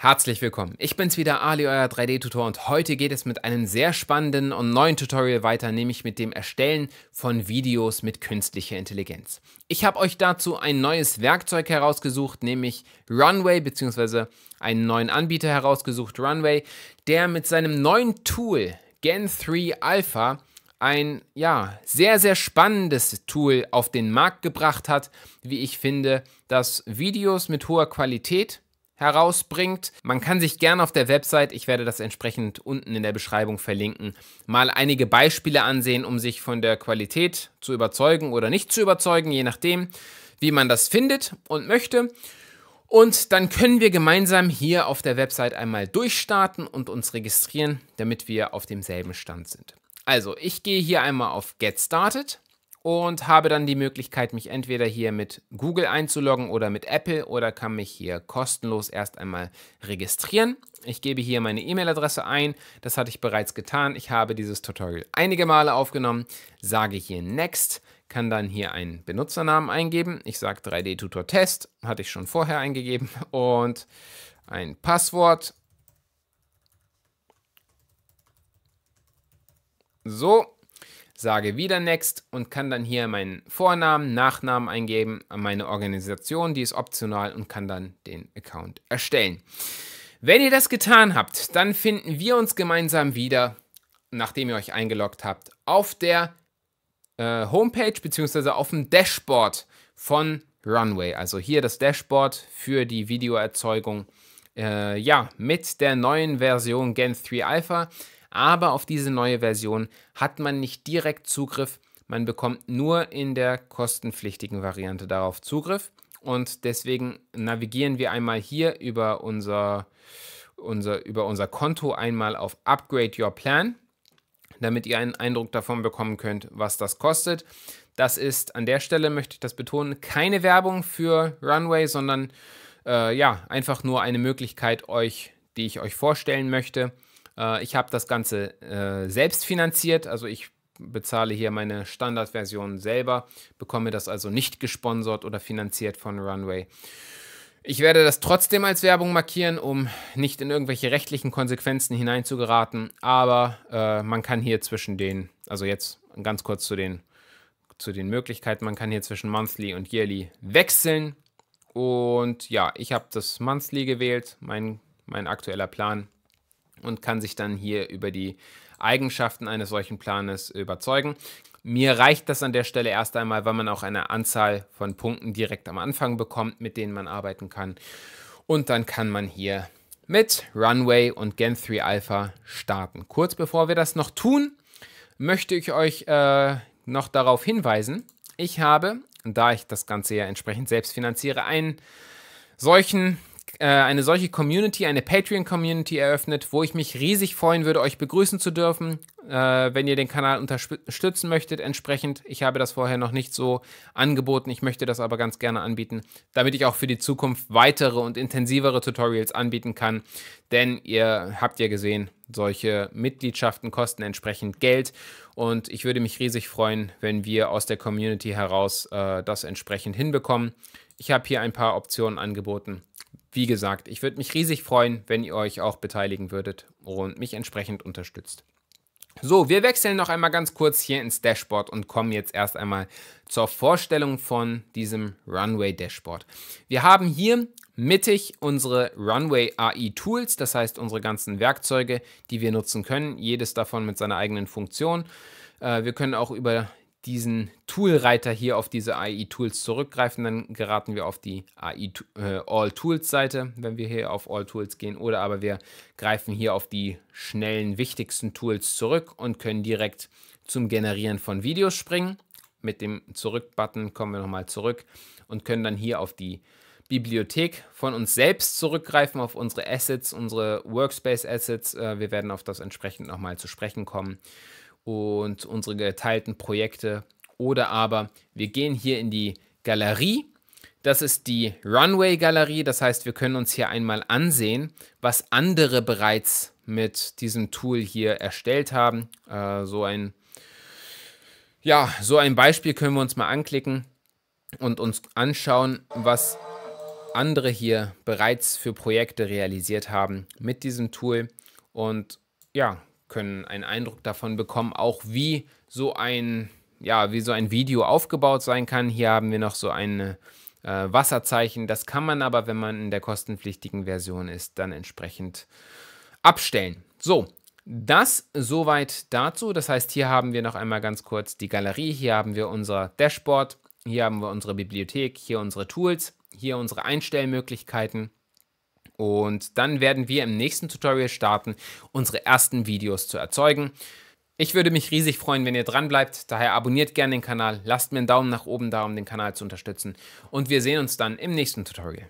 Herzlich willkommen, ich bin's wieder, Ali, euer 3D-Tutor und heute geht es mit einem sehr spannenden und neuen Tutorial weiter, nämlich mit dem Erstellen von Videos mit künstlicher Intelligenz. Ich habe euch dazu ein neues Werkzeug herausgesucht, nämlich Runway beziehungsweise einen neuen Anbieter herausgesucht, Runway, der mit seinem neuen Tool Gen 3 Alpha ein ja, sehr, sehr spannendes Tool auf den Markt gebracht hat, wie ich finde, dass Videos mit hoher Qualität herausbringt. Man kann sich gerne auf der Website, ich werde das entsprechend unten in der Beschreibung verlinken, mal einige Beispiele ansehen, um sich von der Qualität zu überzeugen oder nicht zu überzeugen, je nachdem, wie man das findet und möchte. Und dann können wir gemeinsam hier auf der Website einmal durchstarten und uns registrieren, damit wir auf demselben Stand sind. Also, ich gehe hier einmal auf Get Started und habe dann die Möglichkeit, mich entweder hier mit Google einzuloggen oder mit Apple oder kann mich hier kostenlos erst einmal registrieren. Ich gebe hier meine E-Mail-Adresse ein. Das hatte ich bereits getan. Ich habe dieses Tutorial einige Male aufgenommen. Sage hier Next, kann dann hier einen Benutzernamen eingeben. Ich sage 3D-Tutor-Test, hatte ich schon vorher eingegeben und ein Passwort. So, sage wieder Next und kann dann hier meinen Vornamen, Nachnamen eingeben, meine Organisation, die ist optional und kann dann den Account erstellen. Wenn ihr das getan habt, dann finden wir uns gemeinsam wieder, nachdem ihr euch eingeloggt habt, auf der äh, Homepage bzw. auf dem Dashboard von Runway. Also hier das Dashboard für die Videoerzeugung. Äh, ja, mit der neuen Version Gen 3 Alpha. Aber auf diese neue Version hat man nicht direkt Zugriff. Man bekommt nur in der kostenpflichtigen Variante darauf Zugriff. Und deswegen navigieren wir einmal hier über unser, unser, über unser Konto einmal auf Upgrade Your Plan, damit ihr einen Eindruck davon bekommen könnt, was das kostet. Das ist an der Stelle, möchte ich das betonen, keine Werbung für Runway, sondern äh, ja, einfach nur eine Möglichkeit, euch, die ich euch vorstellen möchte. Äh, ich habe das Ganze äh, selbst finanziert, also ich bezahle hier meine Standardversion selber, bekomme das also nicht gesponsert oder finanziert von Runway. Ich werde das trotzdem als Werbung markieren, um nicht in irgendwelche rechtlichen Konsequenzen hineinzugeraten, aber äh, man kann hier zwischen den, also jetzt ganz kurz zu den, zu den Möglichkeiten, man kann hier zwischen Monthly und Yearly wechseln. Und ja, ich habe das Monthly gewählt, mein, mein aktueller Plan und kann sich dann hier über die Eigenschaften eines solchen Planes überzeugen. Mir reicht das an der Stelle erst einmal, weil man auch eine Anzahl von Punkten direkt am Anfang bekommt, mit denen man arbeiten kann. Und dann kann man hier mit Runway und Gen 3 Alpha starten. Kurz bevor wir das noch tun, möchte ich euch äh, noch darauf hinweisen, ich habe, da ich das Ganze ja entsprechend selbst finanziere, einen solchen äh, eine solche Community, eine Patreon-Community eröffnet, wo ich mich riesig freuen würde, euch begrüßen zu dürfen, äh, wenn ihr den Kanal unterstützen möchtet. Entsprechend, ich habe das vorher noch nicht so angeboten, ich möchte das aber ganz gerne anbieten, damit ich auch für die Zukunft weitere und intensivere Tutorials anbieten kann. Denn ihr habt ja gesehen, solche Mitgliedschaften kosten entsprechend Geld und ich würde mich riesig freuen, wenn wir aus der Community heraus äh, das entsprechend hinbekommen. Ich habe hier ein paar Optionen angeboten. Wie gesagt, ich würde mich riesig freuen, wenn ihr euch auch beteiligen würdet und mich entsprechend unterstützt. So, wir wechseln noch einmal ganz kurz hier ins Dashboard und kommen jetzt erst einmal zur Vorstellung von diesem Runway Dashboard. Wir haben hier mittig unsere Runway AI Tools, das heißt unsere ganzen Werkzeuge, die wir nutzen können, jedes davon mit seiner eigenen Funktion. Äh, wir können auch über diesen Tool-Reiter hier auf diese AI-Tools zurückgreifen, dann geraten wir auf die AI äh, All-Tools-Seite, wenn wir hier auf All-Tools gehen, oder aber wir greifen hier auf die schnellen, wichtigsten Tools zurück und können direkt zum Generieren von Videos springen. Mit dem Zurück-Button kommen wir nochmal zurück und können dann hier auf die Bibliothek von uns selbst zurückgreifen, auf unsere Assets, unsere Workspace-Assets. Äh, wir werden auf das entsprechend nochmal zu sprechen kommen und unsere geteilten Projekte. Oder aber wir gehen hier in die Galerie. Das ist die Runway-Galerie. Das heißt, wir können uns hier einmal ansehen, was andere bereits mit diesem Tool hier erstellt haben. Äh, so ein ja, so ein Beispiel können wir uns mal anklicken und uns anschauen, was andere hier bereits für Projekte realisiert haben mit diesem Tool. Und ja, können einen Eindruck davon bekommen, auch wie so ein, ja, wie so ein Video aufgebaut sein kann. Hier haben wir noch so ein äh, Wasserzeichen. Das kann man aber, wenn man in der kostenpflichtigen Version ist, dann entsprechend abstellen. So, das soweit dazu. Das heißt, hier haben wir noch einmal ganz kurz die Galerie, hier haben wir unser Dashboard, hier haben wir unsere Bibliothek, hier unsere Tools, hier unsere Einstellmöglichkeiten. Und dann werden wir im nächsten Tutorial starten, unsere ersten Videos zu erzeugen. Ich würde mich riesig freuen, wenn ihr dran bleibt. Daher abonniert gerne den Kanal, lasst mir einen Daumen nach oben da, um den Kanal zu unterstützen. Und wir sehen uns dann im nächsten Tutorial.